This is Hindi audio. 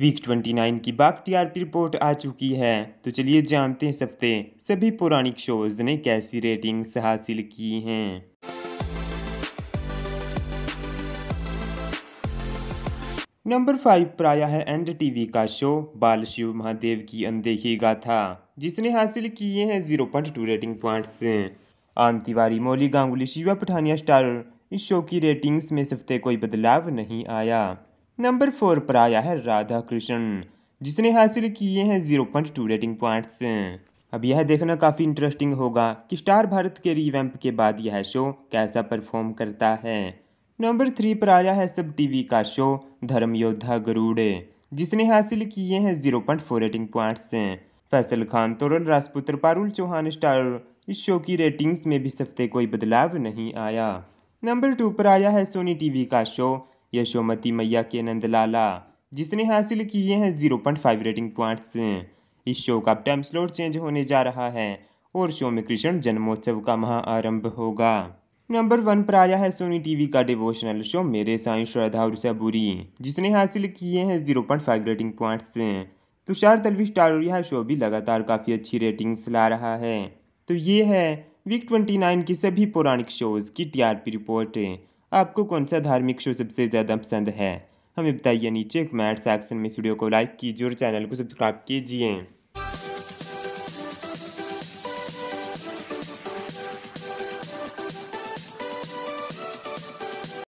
वीक 29 की बाक टीआरपी रिपोर्ट आ चुकी है तो चलिए जानते हैं सबसे सभी पौराणिक शोज ने कैसी रेटिंग्स हासिल की हैं नंबर फाइव प्राया है एंड टीवी का शो बाल शिव महादेव की अनदेखी गाथा जिसने हासिल किए हैं zero point two rating points Aan Tiwari Mauli Ganguly Shiva Pathania star इस शो की रेटिंग्स में सफ्ते कोई बदलाव नहीं आया नंबर फोर पर आया है राधा कृष्ण जिसने हासिल किए हैं zero point two rating points अब यह देखना काफ़ी इंटरेस्टिंग होगा कि स्टार भारत के रिवैम्प के बाद यह शो कैसा परफॉर्म करता है नंबर थ्री पर आया है सब टीवी का शो धर्म योद्धा गरुड़ जिसने हासिल किए हैं zero point four rating points Faisal Khan Toral Rasputra Parul Chauhan star इस शो की रेटिंग्स में भी सफ्ते कोई बदलाव नहीं आया नंबर टू पर आया है सोनी टीवी का शो यशोमती मैया के नंदलाला जिसने हासिल किए हैं zero point five rating points इस शो का टाइम स्लोट चेंज होने जा रहा है और शो में कृष्ण जन्मोत्सव का महाआरंभ होगा नंबर वन पर आया है सोनी टीवी का डिवोशनल शो मेरे साई श्रद्धा और सबूरी जिसने हासिल किए हैं zero point five rating points Tushar Dalvi star और यह शो भी लगातार काफ़ी अच्छी रेटिंग्स ला रहा है तो ये है वीक ट्वेंटी नाइन की सभी पौराणिक शोज़ की टीआरपी रिपोर्ट आपको कौन सा धार्मिक शो सबसे ज़्यादा पसंद है हमें बताइए नीचे कमेंट सेक्शन में वीडियो को लाइक कीजिए और चैनल को सब्सक्राइब कीजिए